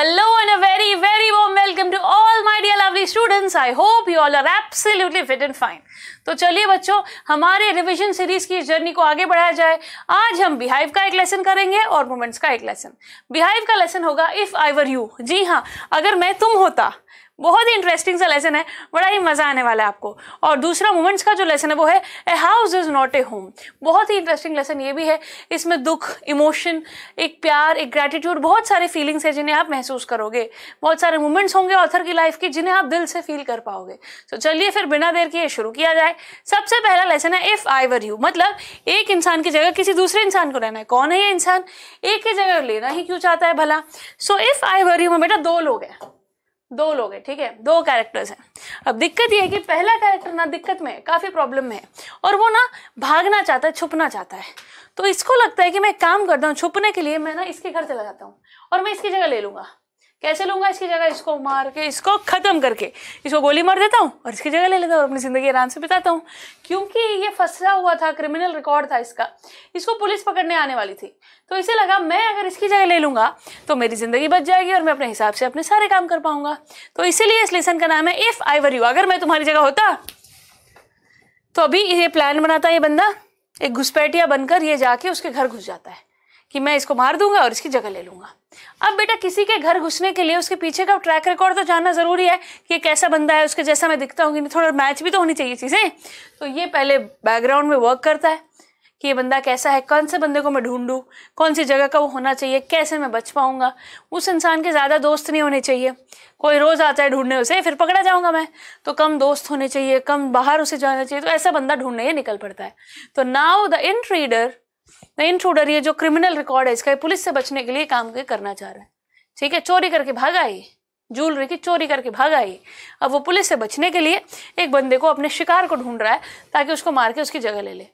Hello and a very, very warm welcome to all my dear lovely students. I hope you all are absolutely fit and fine. तो चलिए बच्चों हमारे revision series की journey को आगे बढ़ाया जाए आज हम बिहाइव का एक लेसन करेंगे और मोमेंट्स का एक लेसन बिहाइव का लेसन होगा इफ आई वर यू जी हाँ अगर मैं तुम होता बहुत ही इंटरेस्टिंग सा लेसन है बड़ा ही मज़ा आने वाला है आपको और दूसरा मोमेंट्स का जो लेसन है वो है a house is not a home बहुत ही इंटरेस्टिंग लेसन ये भी है इसमें दुख इमोशन एक प्यार एक ग्रेटिट्यूड बहुत सारे फीलिंग्स है जिन्हें आप महसूस करोगे बहुत सारे मोमेंट्स होंगे ऑथर की लाइफ के जिन्हें आप दिल से फील कर पाओगे तो so, चलिए फिर बिना देर किए शुरू किया जाए सबसे पहला लेसन है इफ़ आई वर यू मतलब एक इंसान की जगह किसी दूसरे इंसान को लेना है कौन है ये इंसान एक की जगह लेना ही क्यों चाहता है भला so if I were you में बेटा दो लोग हैं दो लोग हैं ठीक है दो कैरेक्टर्स हैं अब दिक्कत ये है कि पहला कैरेक्टर ना दिक्कत में है काफ़ी प्रॉब्लम में है और वो ना भागना चाहता है छुपना चाहता है तो इसको लगता है कि मैं काम करता हूँ छुपने के लिए मैं ना इसके घर चला जाता हूँ और मैं इसकी जगह ले लूंगा कैसे लूंगा इसकी जगह इसको मार के इसको ख़त्म करके इसको गोली मार देता हूँ और इसकी जगह ले लेता हूँ अपनी ज़िंदगी आराम से बिताता हूँ क्योंकि ये फंसा हुआ था क्रिमिनल रिकॉर्ड था इसका इसको पुलिस पकड़ने आने वाली थी तो इसे लगा मैं अगर इसकी जगह ले लूंगा तो मेरी ज़िंदगी बच जाएगी और मैं अपने हिसाब से अपने सारे काम कर पाऊंगा तो इसीलिए इस लेसन का नाम है इफ़ आई वर यू अगर मैं तुम्हारी जगह होता तो अभी ये प्लान बनाता है ये बंदा एक घुसपैठिया बनकर ये जाके उसके घर घुस जाता है कि मैं इसको मार दूंगा और इसकी जगह ले लूंगा अब बेटा किसी के घर घुसने के लिए उसके पीछे का ट्रैक रिकॉर्ड तो जानना ज़रूरी है कि कैसा बंदा है उसके जैसा मैं दिखता हूँ थोड़ा मैच भी तो होनी चाहिए चीज़ें तो ये पहले बैकग्राउंड में वर्क करता है कि ये बंदा कैसा है कौन से बंदे को मैं ढूंढूँ कौन सी जगह का वो होना चाहिए कैसे मैं बच पाऊँगा उस इंसान के ज़्यादा दोस्त नहीं होने चाहिए कोई रोज़ आता है ढूंढने उसे फिर पकड़ा जाऊँगा मैं तो कम दोस्त होने चाहिए कम बाहर उसे जाना चाहिए तो ऐसा बंदा ढूंढने ही निकल पड़ता है तो now the intruder the intruder ये जो क्रिमिनल रिकॉर्ड है इसका पुलिस से बचने के लिए काम करना चाह रहा है ठीक है चोरी करके भागा ये ज्वेलरी की चोरी करके भागा ये अब वो पुलिस से बचने के लिए एक बंदे को अपने शिकार को ढूंढ रहा है ताकि उसको मार के उसकी जगह ले ले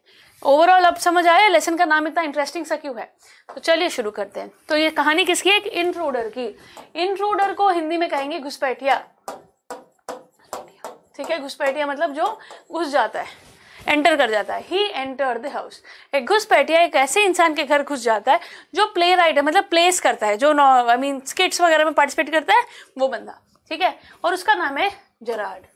ओवरऑल अब समझ आया लेसन का नाम इतना इंटरेस्टिंग सा क्यों है तो चलिए शुरू करते हैं तो ये कहानी किसकी है एक इंट्रूडर की इंट्रूडर को हिंदी में कहेंगे घुसपैठिया ठीक है घुसपैठिया मतलब जो घुस जाता है एंटर कर जाता है ही एंटर द हाउस एक घुसपैठिया एक ऐसे इंसान के घर घुस जाता है जो प्ले राइट है मतलब प्लेस करता है जो आई मीन स्किट्स वगैरह में पार्टिसिपेट करता है वो बंदा ठीक है और उसका नाम है जराड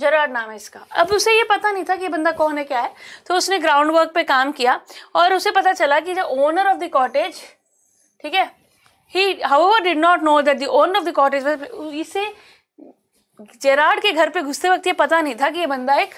जराड नाम है इसका अब उसे ये पता नहीं था कि ये बंदा कौन है क्या है तो उसने ग्राउंड वर्क पे काम किया और उसे पता चला कि जो ओनर ऑफ द कॉटेज ठीक है he however did not know that the owner of the cottage इसे जेराड के घर पे घुसते वक्त ये पता नहीं था कि ये बंदा एक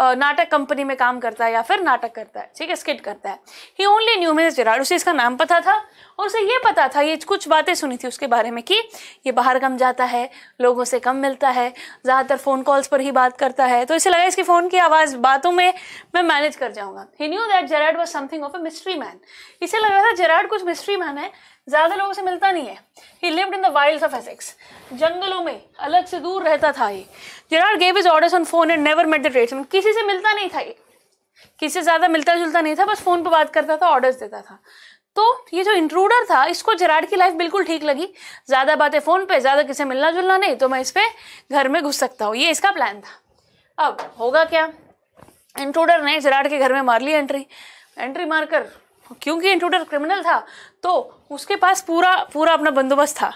नाटक कंपनी में काम करता है या फिर नाटक करता है ठीक है स्किट करता है he only knew Miss Gerard उसे इसका नाम पता था और उसे ये पता था ये कुछ बातें सुनी थी उसके बारे में कि ये बाहर कम जाता है लोगों से कम मिलता है ज़्यादातर फ़ोन कॉल्स पर ही बात करता है तो इसे लगा इसकी फ़ोन की आवाज़ बातों में मैं मैनेज कर जाऊँगा he knew that Gerard was something of a mystery man इसे लग रहा था जेराड कुछ मिस्ट्री मैन है ज़्यादा लोगों से मिलता नहीं है he lived in the wilds of Essex जंगलों में अलग से दूर रहता था ये Gerard gave his orders on phone and never met the tradesman किसी से मिलता नहीं था ये किसी से ज़्यादा मिलता जुलता नहीं था बस फ़ोन पर बात करता था ऑर्डर्स देता था तो ये जो इंट्रूडर था इसको जेराड की लाइफ बिल्कुल ठीक लगी ज़्यादा बातें फ़ोन पे ज़्यादा किसी मिलना जुलना नहीं तो मैं इस पर घर में घुस सकता हूँ ये इसका प्लान था अब होगा क्या इंट्रूडर ने जेराड के घर में मार ली एंट्री एंट्री मारकर क्योंकि इंट्रूडर क्रिमिनल था तो उसके पास पूरा पूरा अपना बंदोबस्त था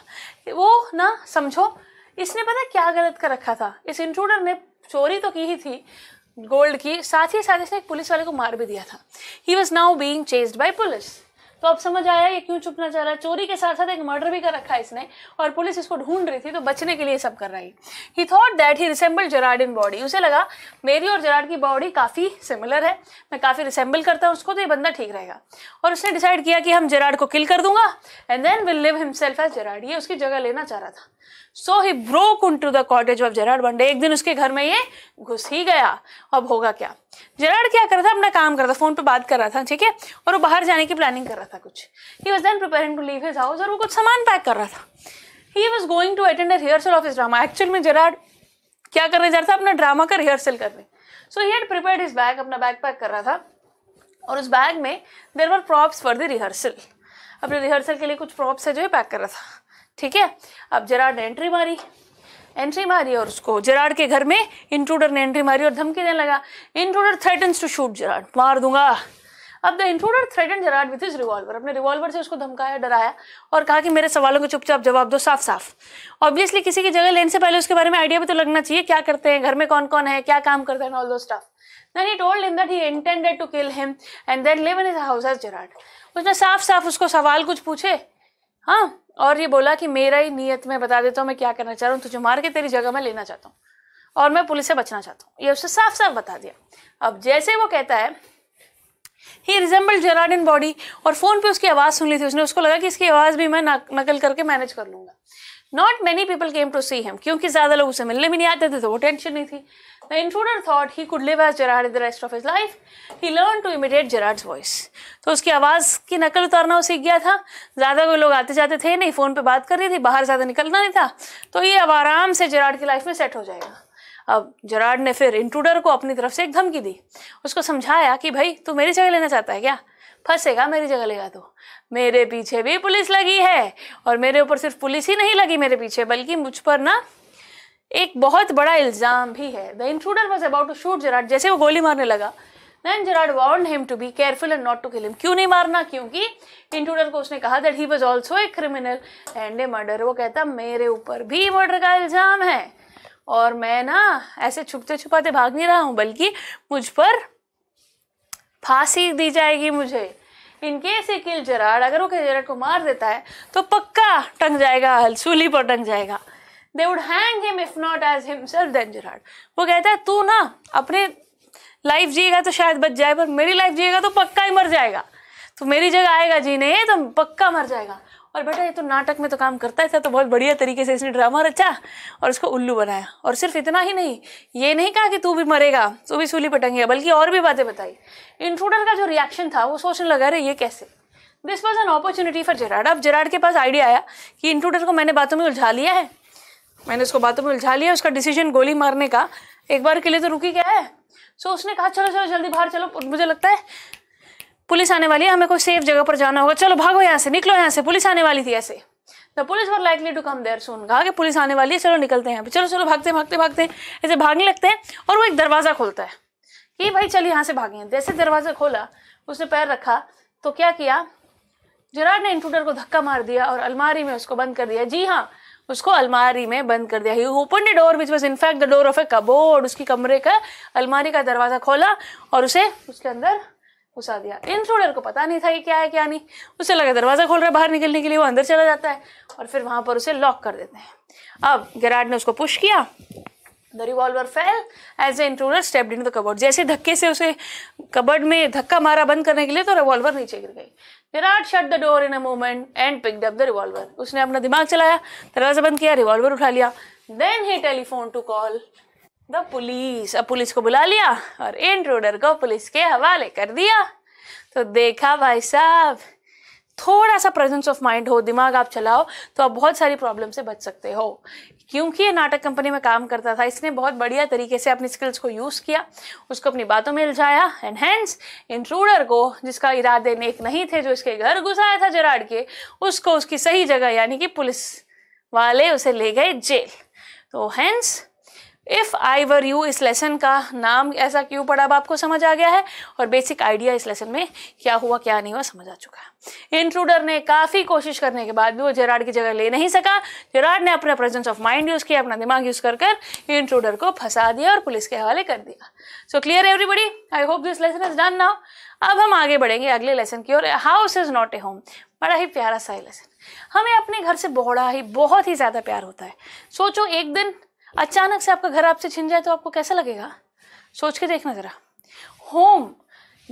वो ना समझो इसने पता क्या गलत कर रखा था इस इंट्रूडर ने चोरी तो की ही थी गोल्ड की साथ ही साथ इसने एक पुलिस वाले को मार भी दिया था he was now being chased by police तो अब समझ आया ये क्यों छुपना चाह रहा है चोरी के साथ साथ एक मर्डर भी कर रखा है इसने और पुलिस इसको ढूंढ रही थी तो बचने के लिए सब कर रही he thought that he resemble Gerard in body उसे लगा मेरी और जेराड की बॉडी काफ़ी सिमिलर है मैं काफ़ी रिसेंबल करता हूँ उसको तो ये बंदा ठीक रहेगा और उसने डिसाइड किया कि हम जराड को किल कर दूंगा and then will live himself as Jared ये उसकी जगह लेना चाह रहा था so he broke into the cottage of Jared one day एक दिन उसके घर में ये घुस ही गया अब होगा क्या जेरार्ड क्या कर रहा था अपना काम कर रहा था फोन पे बात कर रहा था ठीक है और वो बाहर जाने की प्लानिंग कर रहा था कुछ he was then preparing to leave his house और वो कुछ सामान पैक कर रहा था he was going to attend a rehearsal of his drama actual में जेरार्ड क्या करने जा रहा था अपना ड्रामा का रिहर्सल करने so he had prepared his bag अपना बैग पैक कर रहा था और उस बैग में there were props for the rehearsal अपने रिहर्सल के लिए कुछ प्रॉप्स है जो है पैक कर रहा था ठीक है अब जेरार्ड ने एंट्री मारी एंट्री मारी और उसको जेराड के घर में इंट्रूडर ने एंट्री मारी और धमकी देने लगा intruder threatens to shoot Gerard मार दूंगा अब the intruder threaten Gerard with his revolver अपने रिवॉल्वर से उसको धमकाया डराया और कहा कि मेरे सवालों के चुपचाप जवाब दो साफ साफ ऑब्वियसली किसी की जगह लेने से पहले उसके बारे में आइडिया भी तो लगना चाहिए क्या करते हैं घर में कौन कौन है क्या काम करते हैं although staff then he told him that he intended to kill him and then live in his house as Gerard उसने साफ साफ उसको सवाल कुछ पूछे हाँ और ये बोला कि मेरा ही नीयत में बता देता हूँ मैं क्या करना चाह रहा हूँ तुझे मार के तेरी जगह मैं लेना चाहता हूँ और मैं पुलिस से बचना चाहता हूँ ये उसने साफ साफ बता दिया अब जैसे वो कहता है he resembled Gerard in body और फ़ोन पे उसकी आवाज़ सुन ली थी उसने उसको लगा कि इसकी आवाज़ भी मैं नकल करके मैनेज कर लूंगा not many people came to see him क्योंकि ज़्यादा लोग उसे मिलने भी नहीं आते थे तो वो टेंशन नहीं थी the intruder thought he could live as Gerard in the rest of his life he learn to imitate Gerard's voice तो उसकी आवाज़ की नकल उतारना वो सीख गया था ज़्यादा कोई लोग आते जाते थे नहीं फ़ोन पर बात कर रही थी बाहर ज़्यादा निकलना नहीं था तो ये अब आराम से जराड की लाइफ में सेट हो जाएगा अब जराड ने फिर इंट्रूडर को अपनी तरफ से एक धमकी दी उसको समझाया कि भाई तू मेरी जगह लेना चाहता है क्या फंसेगा मेरी जगह लेगा तो मेरे पीछे भी पुलिस लगी है और मेरे ऊपर सिर्फ पुलिस ही नहीं लगी मेरे पीछे बल्कि मुझ पर ना एक बहुत बड़ा इल्ज़ाम भी है the intruder was about to shoot Gerard जैसे वो गोली मारने लगा man Gerard warned him to be careful and not to kill him क्यों नहीं मारना क्योंकि इंट्रूडर को उसने कहा that he was also a criminal and a murder वो कहता मेरे ऊपर भी मर्डर का इल्ज़ाम है और मैं ना ऐसे छुपते छुपाते भाग नहीं रहा हूँ बल्कि मुझ पर फांसी दी जाएगी मुझे इनकेस ही किल जराड अगर वो जेरड को मार देता है तो पक्का टंग जाएगा सूली पर टंग जाएगा they would hang him if not as himself then Gerard वो कहता है तू ना अपने लाइफ जिएगा तो शायद बच जाए पर मेरी लाइफ जिएगा तो पक्का ही मर जाएगा तो मेरी जगह आएगा जीने तो पक्का मर जाएगा और बेटा ये तो नाटक में तो काम करता है था तो बहुत बढ़िया तरीके से इसने ड्रामा रचा और उसको उल्लू बनाया और सिर्फ इतना ही नहीं ये नहीं कहा कि तू भी मरेगा तू भी सूली पटंगेगा बल्कि और भी बातें बताई इंट्रूडर का जो रिएक्शन था वो सोचने लगा रहे ये कैसे this was an opportunity for Gerard अब जेराड के पास आइडिया आया कि इंट्रूडर को मैंने बातों में उलझा लिया है मैंने उसको बातों में उलझा लिया उसका डिसीजन गोली मारने का एक बार के लिए तो रुकी गया है सो so, उसने कहा चलो चलो जल्दी बाहर चलो मुझे लगता है पुलिस आने वाली है हमें कोई सेफ जगह पर जाना होगा चलो भागो यहाँ से निकलो यहाँ से पुलिस आने वाली थी ऐसे the police were likely to come there soon कहा कि पुलिस आने वाली है चलो निकलते हैं चलो चलो भागते भागते भागते ऐसे भागने लगते हैं और वो एक दरवाज़ा खोलता है कि भाई चल यहाँ से भागे जैसे दरवाज़ा खोला उसने पैर रखा तो क्या किया जराड ने इंट्रूडर को धक्का मार दिया और अलमारी में उसको बंद कर दिया जी हाँ उसको अलमारी में बंद कर दिया he open the door which was in fact the door of a cupboard उसकी कमरे का अलमारी का दरवाज़ा खोला और उसे उसके अंदर घुसा दिया इंट्रोडर को पता नहीं था कि क्या है क्या नहीं उसे लगा दरवाज़ा खोल रहा है बाहर निकलने के लिए वो अंदर चला जाता है और फिर वहां पर उसे लॉक कर देते हैं अब गैराड ने उसको पुश किया the revolver fell as a intruder stepped in the cupboard जैसे धक्के से उसे कबर्ड में धक्का मारा बंद करने के लिए तो रिवॉल्वर नीचे गिर गई Virat shut the door in a moment and pick up the revolver उसने अपना दिमाग चलाया दरवाज़ा बंद किया रिवॉल्वर उठा लिया then he telephone to call the police अब पुलिस को बुला लिया और इंट्रोडर को पुलिस के हवाले कर दिया तो देखा भाई साहब थोड़ा सा प्रेजेंस ऑफ माइंड हो दिमाग आप चलाओ तो आप बहुत सारी प्रॉब्लम से बच सकते हो क्योंकि ये नाटक कंपनी में काम करता था इसने बहुत बढ़िया तरीके से अपनी स्किल्स को यूज़ किया उसको अपनी बातों में उलझाया एंड हैंस इंट्रूडर को जिसका इरादे नेक नहीं थे जो इसके घर घुसाया था जराड़ के उसको उसकी सही जगह यानी कि पुलिस वाले उसे ले गए जेल तो Hans if I were you इस लेसन का नाम ऐसा क्यों पड़ा अब आपको समझ आ गया है और बेसिक आइडिया इस लेसन में क्या हुआ क्या नहीं हुआ समझ आ चुका है इंट्रूडर ने काफ़ी कोशिश करने के बाद भी वो जेराड की जगह ले नहीं सका जेराड ने अपना प्रेजेंस ऑफ माइंड यूज़ किया अपना दिमाग यूज़ कर कर इंट्रूडर को फंसा दिया और पुलिस के हवाले कर दिया so clear everybody I hope this lesson is done now अब हम आगे बढ़ेंगे अगले लेसन की और house is not a home बड़ा ही प्यारा सा लेसन हमें अपने घर से बड़ा ही बहुत ही ज़्यादा प्यार होता है सोचो एक दिन अचानक से आपका घर आपसे छिन जाए तो आपको कैसा लगेगा सोच के देखना ज़रा होम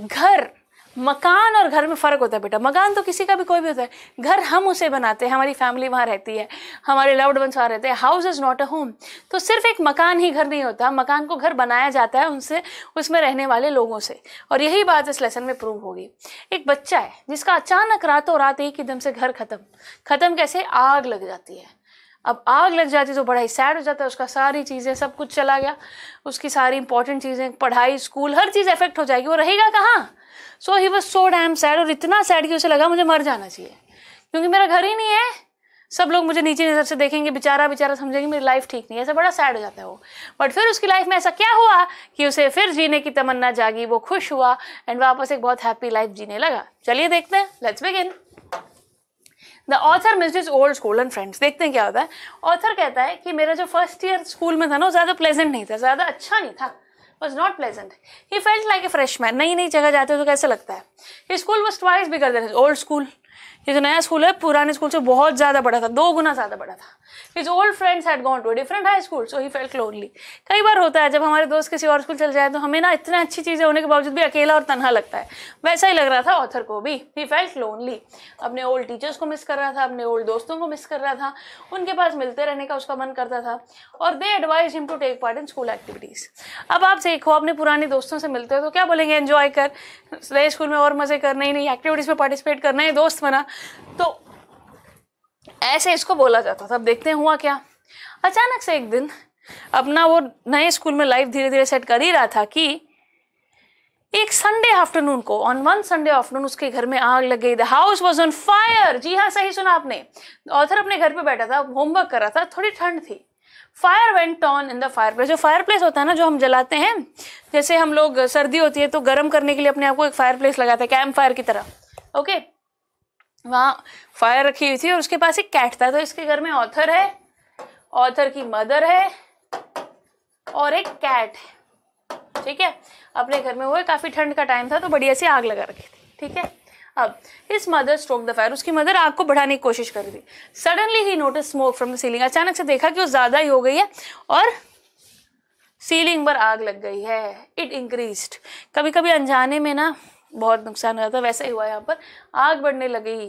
घर मकान और घर में फ़र्क होता है बेटा मकान तो किसी का भी कोई भी होता है घर हम उसे बनाते हैं हमारी फैमिली वहाँ रहती है हमारे लव्ड वंस वहाँ रहते हैं house is not a home तो सिर्फ एक मकान ही घर नहीं होता मकान को घर बनाया जाता है उनसे उसमें रहने वाले लोगों से और यही बात इस लेसन में प्रूव होगी एक बच्चा है जिसका अचानक रातों रात एक ही दम से घर ख़त्म ख़त्म कैसे आग लग जाती है अब आग लग जाती तो बड़ा ही सैड हो जाता है उसका सारी चीज़ें सब कुछ चला गया उसकी सारी इंपॉर्टेंट चीज़ें पढ़ाई स्कूल हर चीज़ इफेक्ट हो जाएगी वो रहेगा कहाँ so he was so damn sad और इतना सैड कि उसे लगा मुझे मर जाना चाहिए क्योंकि मेरा घर ही नहीं है सब लोग मुझे नीचे नज़र से देखेंगे बेचारा बेचारा समझेंगे मेरी लाइफ ठीक नहीं है ऐसा बड़ा सैड हो जाता है वो बट फिर उसकी लाइफ में ऐसा क्या हुआ कि उसे फिर जीने की तमन्ना जागी वो खुश हुआ एंड वापस एक बहुत हैप्पी लाइफ जीने लगा चलिए देखते हैं let's begin the author miss his old school and friends देखते हैं क्या होता है ऑथर कहता है कि मेरा जो फर्स्ट ईयर स्कूल में था ना वो ज़्यादा प्लेजेंट नहीं था ज़्यादा अच्छा नहीं था was not pleasant he felt like a man नई नई जगह जाते हो तो कैसे लगता है school was twice bigger than old school ये जो नया स्कूल है पुराने स्कूल से बहुत ज़्यादा बड़ा था दो गुना ज़्यादा बड़ा था his old friends had gone to different high school so he felt lonely कई बार होता है जब हमारे दोस्त किसी और स्कूल चल जाए तो हमें ना इतना अच्छी चीज़ें होने के बावजूद भी अकेला और तनहा लगता है वैसा ही लग रहा था ऑथर को भी ही फेल्ट लोनली अपने ओल्ड टीचर्स को मिस कर रहा था अपने ओल्ड दोस्तों को मिस कर रहा था उनके पास मिलते रहने का उसका मन करता था और they advise him to take part in school activities अब आप देखो अपने पुराने दोस्तों से मिलते हो तो क्या बोलेंगे एंजॉय कर नए स्कूल में और मज़े कर नई नहीं एक्टिविटीज़ में पार्टिसिपेट करना है दोस्त बना तो ऐसे इसको बोला जाता था अब देखते हैं हुआ क्या अचानक से एक दिन अपना वो नए स्कूल में लाइफ धीरे धीरे सेट कर ही रहा था कि एक संडे आफ्टरनून को ऑन वन संडे आफ्टरनून उसके घर में आग लग गई the house was on fire जी हाँ सही सुना आपने ऑथर अपने घर पे बैठा था होमवर्क कर रहा था थोड़ी ठंड थी fire went on in the fireplace जो फायर प्लेस होता है ना जो हम जलाते हैं जैसे हम लोग सर्दी होती है तो गर्म करने के लिए अपने आप को एक फायर प्लेस लगाते हैं कैम्प फायर की तरह ओके okay? वहाँ फायर रखी हुई थी और उसके पास एक कैट था तो इसके घर में ऑथर है ऑथर की मदर है और एक कैट है ठीक है अपने घर में वो काफ़ी ठंड का टाइम था तो बढ़िया सी आग लगा रखी थी ठीक है अब his mother stroke the fire उसकी मदर आग को बढ़ाने की कोशिश कर रही थी suddenly he notice smoke from the ceiling अचानक से देखा कि वो ज़्यादा ही हो गई है और सीलिंग पर आग लग गई है इट इंक्रीज कभी कभी अनजाने में ना बहुत नुकसान हुआ था वैसा ही हुआ यहाँ पर आग बढ़ने लगी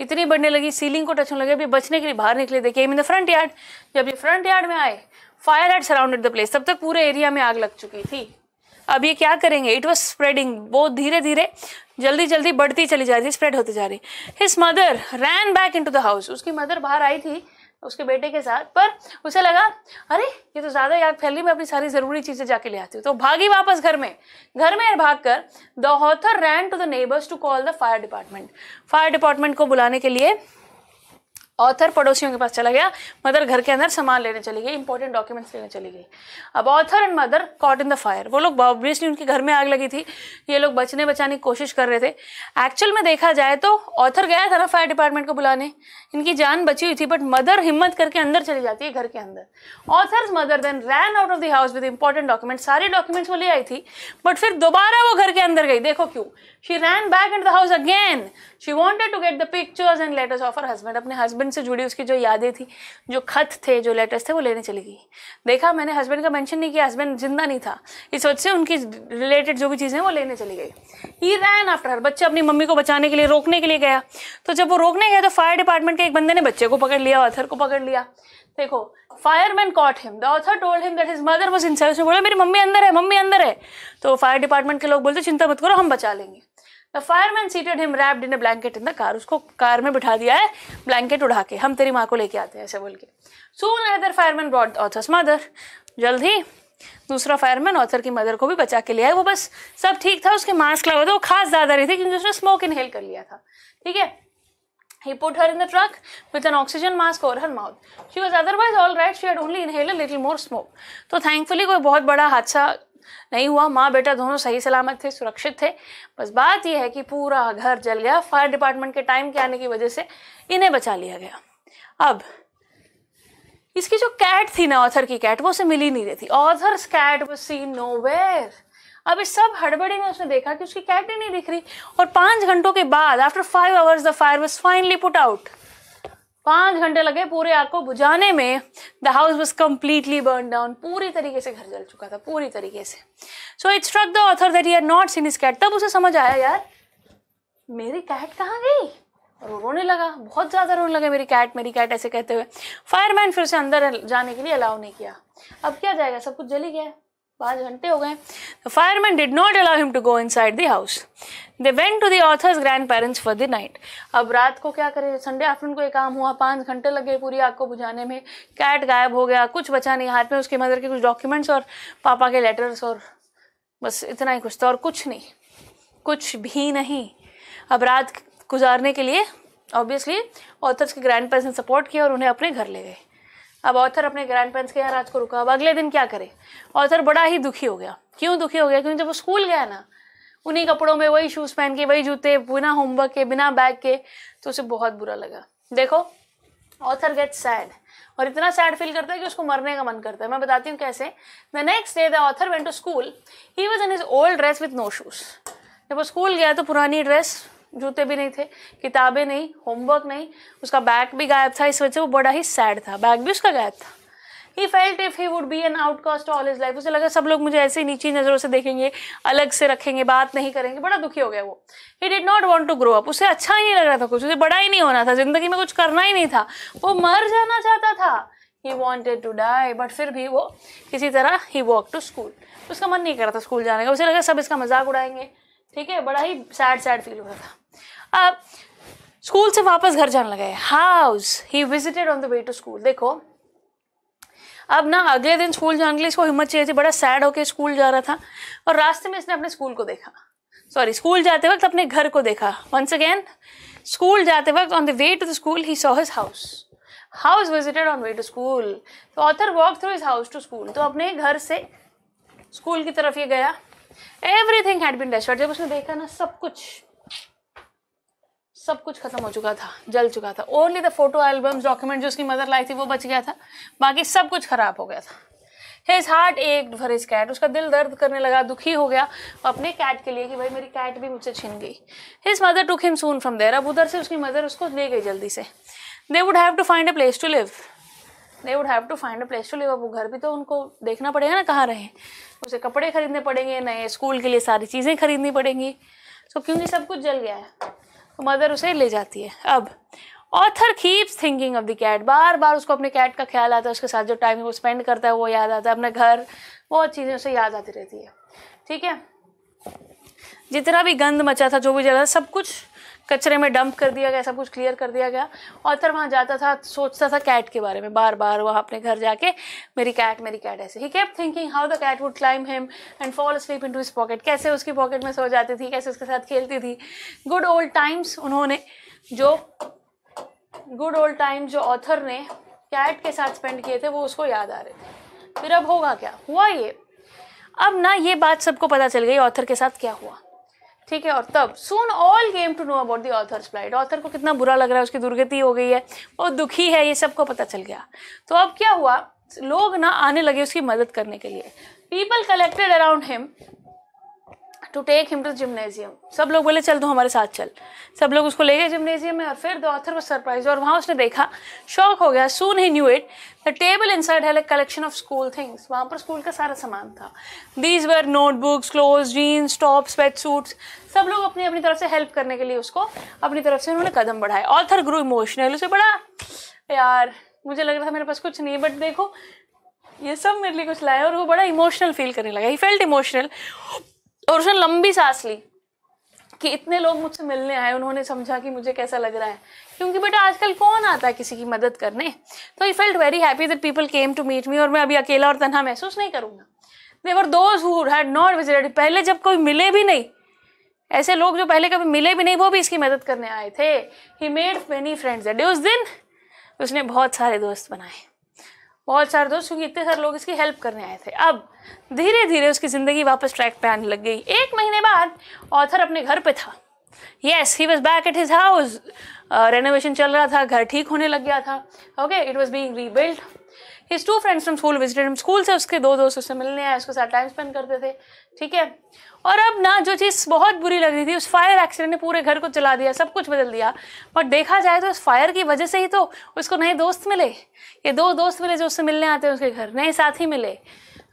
इतनी बढ़ने लगी सीलिंग को टच होने लगे अभी बचने के लिए बाहर निकले देखिए इन द फ्रंट यार्ड जब ये फ्रंट यार्ड में आए fire had surrounded the place तब तक पूरे एरिया में आग लग चुकी थी अब ये क्या करेंगे इट वॉज स्प्रेडिंग बहुत धीरे धीरे जल्दी जल्दी बढ़ती चली जा रही स्प्रेड होती जा रही his mother ran back into the house उसकी मदर बाहर आई थी उसके बेटे के साथ पर उसे लगा अरे ये तो ज़्यादा याद फैल रही मैं अपनी सारी ज़रूरी चीज़ें जाके ले आती हूँ तो भागी वापस घर में घर में भाग कर the author ran to the neighbours to call the fire department fire department को बुलाने के लिए ऑथर पड़ोसियों के पास चला गया मदर घर के अंदर सामान लेने चली गई इंपॉर्टेंट डॉक्यूमेंट्स लेने चली गई अब author and mother caught in the fire वो लोग ऑब्वियसली उनके घर में आग लगी थी ये लोग बचने बचाने की कोशिश कर रहे थे एक्चुअल में देखा जाए तो ऑथर गया था ना फायर डिपार्टमेंट को बुलाने इनकी जान बची हुई थी बट मदर हिम्मत करके अंदर चली जाती है घर के अंदर author mother then ran out of the house with important document सारे डॉक्यूमेंट्स वो ले आई थी बट फिर दोबारा वो घर के अंदर गई देखो क्यों she ran back in the house again she wanted to get the pictures and letters of her husband अपने हस्बैंड हस्बैंड से जुड़ी उसकी जो यादें थी जो खत थे जो लेटर्स थे वो लेने चली गई देखा मैंने हस्बैंड का मेंशन नहीं किया हस्बैंड जिंदा नहीं था इस वजह से उनकी रिलेटेड जो भी चीज़ें वो लेने चली गई ही रैन आफ्टर हर बच्चे अपनी मम्मी को बचाने के लिए रोकने के लिए गया तो जब वो रोकने गया तो फायर डिपार्टमेंट के एक बंदे ने बच्चे को पकड़ लिया ऑथर को पकड़ लिया देखो fireman caught him the author told him that his mother was in service बोला मेरी मम्मी अंदर है मम्मी अंदर है तो फायर डिपार्टमेंट के लोग बोलते चिंता मत करो हम बचा लेंगे the fireman seated him wrapped in a blanket in the car उसको कार में बिठा दिया है ब्लैंकेट उड़ा के हम तेरी माँ को लेके आते हैं ऐसे बोल के soon other fireman brought author's mother जल्द ही दूसरा फायरमैन ऑथर की मदर को भी बचा के लिया है वो बस सब ठीक था उसके मास्क लगा था वो खास ज़्यादा रही थी क्योंकि उसने स्मोक इनहेल कर लिया था ठीक है He put her in the truck with an oxygen mask over her mouth. She was otherwise all right. She had only inhaled a little more smoke. तो so, thankfully कोई बहुत बड़ा हादसा नहीं हुआ माँ बेटा दोनों सही सलामत थे सुरक्षित थे बस बात यह है कि पूरा घर जल गया फायर डिपार्टमेंट के टाइम के आने की वजह से इन्हें बचा लिया गया अब इसकी जो कैट थी ना ऑथर की कैट वो उसे मिली नहीं रही थी ऑथर्स कैट वो सी नो वेयर अब इस सब हड़बड़ी में उसने देखा कि उसकी कैट ही नहीं दिख रही और पांच घंटों के बाद after five hours the fire was finally put out पांच घंटे लगे पूरे आग को बुझाने में the house was completely burn down पूरी तरीके से घर जल चुका था पूरी तरीके से so it struck the author that are not seen his cat तब उसे समझ आया यार मेरी कैट कहाँ गई और रोने लगा बहुत ज़्यादा रोने लगे मेरी कैट मेरी कैट ऐसे कहते हुए फायरमैन फिर से अंदर जाने के लिए अलाउ नहीं किया अब क्या जाएगा सब कुछ जली गया पाँच घंटे हो गए the fireman did not allow him to go inside the house they went to the author's grandparents for the night अब रात को क्या करें संडे आफ्टरनून को एक काम हुआ पाँच घंटे लगे पूरी आग को बुझाने में कैट गायब हो गया कुछ बचा नहीं हाथ में उसके मदर के कुछ डॉक्यूमेंट्स और पापा के लेटर्स और बस इतना ही कुछ था और कुछ नहीं कुछ भी नहीं अब रात गुजारने के लिए ऑब्वियसली ऑथर्स के ग्रैंड पेरेंट्स ने सपोर्ट किया और उन्हें अपने घर ले गए अब ऑथर अपने ग्रैंड पेरेंट्स के यहाँ रात को रुका अब अगले दिन क्या करे ऑथर बड़ा ही दुखी हो गया क्यों दुखी हो गया क्योंकि जब वो स्कूल गया ना उन्हीं कपड़ों में वही शूज़ पहन के वही जूते बिना होमवर्क के बिना बैग के तो उसे बहुत बुरा लगा देखो ऑथर गेट सैड और इतना सैड फील करता है कि उसको मरने का मन करता है मैं बताती हूँ कैसे the next day the author went to school he was in his old dress with no shoes जब वो स्कूल गया तो पुरानी ड्रेस जूते भी नहीं थे किताबें नहीं होमवर्क नहीं उसका बैग भी गायब था इस वजह से वो बड़ा ही सैड था बैग भी उसका गायब था he felt if he would be an outcast all his life उसे लगा सब लोग मुझे ऐसे ही नीची नज़रों से देखेंगे अलग से रखेंगे बात नहीं करेंगे बड़ा दुखी हो गया वो he did not want to grow up उसे अच्छा ही नहीं लग रहा था कुछ उसे बड़ा ही नहीं होना था जिंदगी में कुछ करना ही नहीं था वो मर जाना चाहता था he wanted to die but फिर भी वो किसी तरह ही वॉक टू स्कूल उसका मन नहीं कर रहा था स्कूल जाने का उसे लगा सब इसका मजाक उड़ाएंगे ठीक है बड़ा ही सैड सैड फील हो रहा था स्कूल से वापस घर जाने लगे house he visited on the way to school देखो अब ना अगले दिन स्कूल जाने के लिए इसको हिम्मत चाहिए थी बड़ा सैड होके स्कूल जा रहा था और रास्ते में इसने अपने स्कूल को देखा सॉरी स्कूल जाते वक्त अपने घर को देखा वंस अगेन स्कूल जाते वक्त on the way to the school he saw his house house visited on way to school तो author walk through his house to school तो अपने घर से स्कूल की तरफ ये गया थिंग हैड बीन डेस्टर्ड जब उसने देखा ना सब कुछ सब कुछ खत्म हो चुका था जल चुका था only the photo albums document जो उसकी मदर लाई थी वो बच गया था बाकी सब कुछ खराब हो गया था his heart ache for his cat उसका दिल दर्द करने लगा दुखी हो गया अपने कैट के लिए कि भाई मेरी कैट भी मुझसे छिन गई his mother took him soon from there अब उधर से उसकी मदर उसको ले गई जल्दी से they would have to find a place to live they would have to find a place to live अब वो घर भी तो उनको देखना पड़ेगा ना कहाँ रहे उसे कपड़े खरीदने पड़ेंगे नए स्कूल के लिए सारी चीज़ें खरीदनी पड़ेंगी तो so, क्योंकि सब कुछ जल गया है तो मदर उसे ले जाती है अब author keeps thinking of the cat बार बार उसको अपने कैट का ख्याल आता है उसके साथ जो टाइम वो स्पेंड करता है वो याद आता है अपने घर बहुत चीज़ें उसे याद आती रहती है ठीक है जितना भी गंद मचा था जो भी जला सब कुछ कचरे में डंप कर दिया गया सब कुछ क्लियर कर दिया गया ऑथर वहाँ जाता था सोचता था कैट के बारे में बार बार वहाँ अपने घर जाके मेरी कैट मेरी कैट ऐसे ही kept thinking how the cat would climb him and fall sleep into his pocket कैसे उसकी पॉकेट में सो जाती थी कैसे उसके साथ खेलती थी गुड ओल्ड टाइम्स उन्होंने जो गुड ओल्ड टाइम जो ऑथर ने कैट के साथ स्पेंड किए थे वो उसको याद आ रहे थे फिर अब होगा क्या हुआ ये अब ना ये बात सबको पता चल गई ऑथर के साथ क्या हुआ ठीक है और तब soon all came to know about the author's plight author को कितना बुरा लग रहा है उसकी दुर्गति हो गई है वो दुखी है ये सबको पता चल गया तो अब क्या हुआ लोग ना आने लगे उसकी मदद करने के लिए people collected around him to take him to gymnasium सब लोग बोले चल तू हमारे साथ चल सब लोग उसको ले गए जिमनेजियम में और फिर द ऑथर को सरप्राइज और वहाँ उसने देखा शौक हो गया soon he knew it the table inside has collection of school things वहाँ पर स्कूल का सारा सामान था these were notebooks cloth jeans top sweat suits सब लोग अपनी अपनी तरफ से हेल्प करने के लिए उसको अपनी तरफ से उन्होंने कदम बढ़ाए ऑथर ग्रो इमोशनल उसे बड़ा यार मुझे लग रहा था मेरे पास कुछ नहीं बट देखो ये सब मेरे लिए कुछ लाया और वो बड़ा इमोशनल फील करने लगा ही फेल्ट इमोशनल और उसने लंबी सांस ली कि इतने लोग मुझसे मिलने आए उन्होंने समझा कि मुझे कैसा लग रहा है क्योंकि बेटा आजकल कौन आता है किसी की मदद करने तो I felt very happy that people came to meet me और मैं अभी अकेला और तनहा महसूस नहीं करूँगा देवर those who had not visited पहले जब कोई मिले भी नहीं ऐसे लोग जो पहले कभी मिले भी नहीं वो भी इसकी मदद करने आए थे ही मेड मेनी फ्रेंड्स उस दिन उसने बहुत सारे दोस्त बनाए बहुत सारे दोस्त क्योंकि इतने सारे लोग इसकी हेल्प करने आए थे अब धीरे धीरे उसकी ज़िंदगी वापस ट्रैक पे आने लग गई एक महीने बाद ऑथर अपने घर पे था yes he was back at his house renovation चल रहा था घर ठीक होने लग गया था okay it was being rebuild his two friends from school visited हम स्कूल से उसके दो दोस्त उससे मिलने आए उसके साथ टाइम स्पेंड करते थे ठीक है और अब ना जो चीज़ बहुत बुरी लग रही थी उस फायर एक्सीडेंट ने पूरे घर को चला दिया सब कुछ बदल दिया बट देखा जाए तो उस फायर की वजह से ही तो उसको नए दोस्त मिले ये दो दोस्त मिले जो उससे मिलने आते हैं उसके घर नए साथी मिले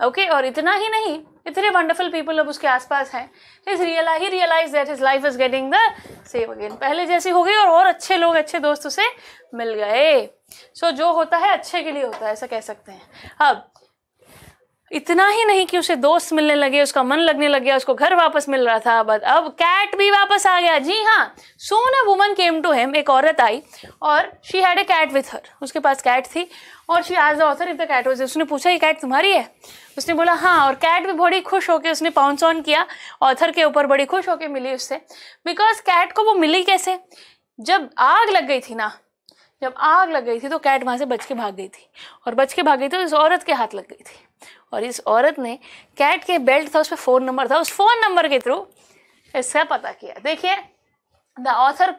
ओके और इतना ही नहीं इतने वंडरफुल पीपल अब उसके आसपास हैं इज रियला he realise that his life is getting the same again पहले जैसी हो गई और और अच्छे लोग अच्छे दोस्त उसे मिल गए सो so, जो होता है अच्छे के लिए होता है ऐसा कह सकते हैं अब इतना ही नहीं कि उसे दोस्त मिलने लगे उसका मन लगने लग गया उसको घर वापस मिल रहा था बट अब कैट भी वापस आ गया जी हाँ soon a woman came to him एक औरत आई और she had a cat with her उसके पास कैट थी और शी आज the author if the cat was उसने पूछा ये कैट तुम्हारी है उसने बोला हाँ और कैट भी बड़ी खुश होकर उसने पाउंस ऑन किया ऑथर के ऊपर बड़ी खुश होकर मिली उससे बिकॉज कैट को वो मिली कैसे जब आग लग गई थी ना जब आग लग गई थी तो कैट वहाँ से बच के भाग गई थी और बच के भाग गई थी तो उस औरत के हाथ लग गई थी और इस औरत ने कैट के बेल्ट था उस पर फ़ोन नंबर था उस फ़ोन नंबर के थ्रू इसका पता किया देखिए the author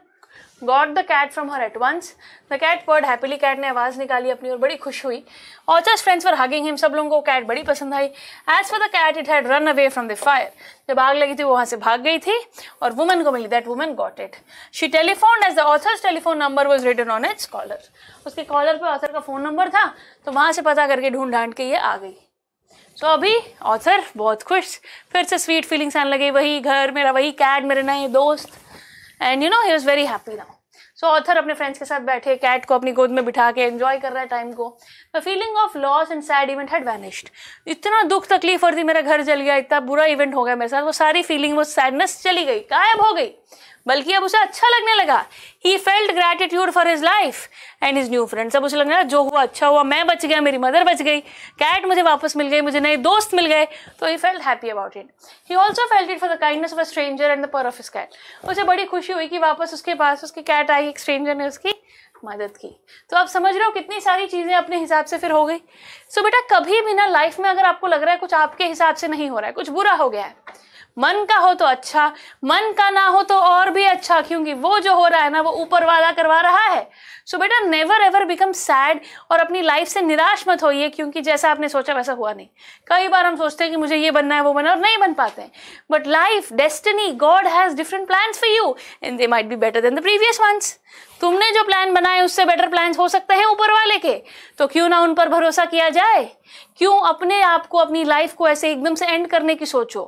got the cat from her at once the cat word happily cat ने आवाज़ निकाली अपनी और बड़ी खुश हुई authors friends for hugging him सब लोगों को कैट बड़ी पसंद आई as for the cat it had run away from the fire जब आग लगी थी वो वहाँ से भाग गई थी और वुमन को मिली that woman got it she telephone as the authors telephone number was written on at collar उसके कॉलर पर ऑथर का फ़ोन नंबर था तो वहाँ से पता करके ढूंढ ढांड के ये आ गई तो अभी ऑथर बहुत खुश फिर से स्वीट फीलिंग्स आने लगे वही घर मेरा वही कैट मेरे नए दोस्त and you know he was very happy now so author अपने फ्रेंड्स के साथ बैठे कैट को अपनी गोद में बिठा के एंजॉय कर रहा है टाइम को the feeling of loss and sad event had vanished इतना दुख तकलीफ और थी मेरा घर जल गया इतना बुरा इवेंट हो गया मेरे साथ वो सारी फीलिंग वो सैडनेस चली गई गायब हो गई बल्कि अब उसे अच्छा लगने लगा he felt gratitude for his life and his new friends अब उसे लगने लगा जो हुआ अच्छा हुआ मैं बच गया मेरी मदर बच गई कैट मुझे वापस मिल गई मुझे नए दोस्त मिल गए तो he felt happy about it he also felt it for the kindness of a stranger and the purr of his cat उसे बड़ी खुशी हुई कि वापस उसके पास उसकी कैट आई एक स्ट्रेंजर ने उसकी मदद की तो आप समझ रहे हो कितनी सारी चीज़ें अपने हिसाब से फिर हो गई सो so, बेटा कभी भी ना लाइफ में अगर आपको लग रहा है कुछ आपके हिसाब से नहीं हो रहा है कुछ बुरा हो गया है मन का हो तो अच्छा मन का ना हो तो और भी अच्छा क्योंकि वो जो हो रहा है ना वो ऊपर वाला करवा रहा है सो so बेटा नेवर एवर बिकम सैड और अपनी लाइफ से निराश मत होइए क्योंकि जैसा आपने सोचा वैसा हुआ नहीं कई बार हम सोचते हैं कि मुझे ये बनना है वो बनना और नहीं बन पाते हैं but life destiny god has different plan for you and they might be better than the previous ones तुमने जो प्लान बनाए उससे बेटर प्लान हो सकते हैं ऊपर वाले के तो क्यों ना उन पर भरोसा किया जाए क्यों अपने आप को अपनी लाइफ को ऐसे एकदम से एंड करने की सोचो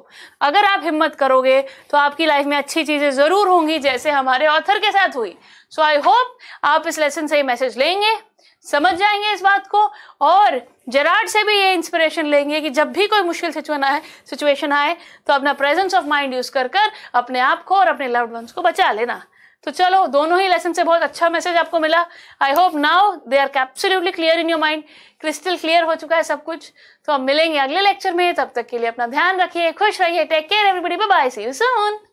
अगर आप हिम्मत करोगे तो आपकी लाइफ में अच्छी चीज़ें ज़रूर होंगी जैसे हमारे ऑथर के साथ हुई सो आई होप आप इस लेसन से ये मैसेज लेंगे समझ जाएंगे इस बात को और जराड से भी ये इंस्पिरेशन लेंगे कि जब भी कोई मुश्किल सिचुएशन आए सिचुएशन आए तो अपना प्रेजेंस ऑफ माइंड यूज़ कर अपने आप को और अपने लव्ड वंस को बचा लेना तो चलो दोनों ही लेसन से बहुत अच्छा मैसेज आपको मिला I hope now they are absolutely clear in your mind crystal clear हो चुका है सब कुछ तो हम मिलेंगे अगले लेक्चर में तब तक के लिए अपना ध्यान रखिए खुश रहिए take care everybody bye see you soon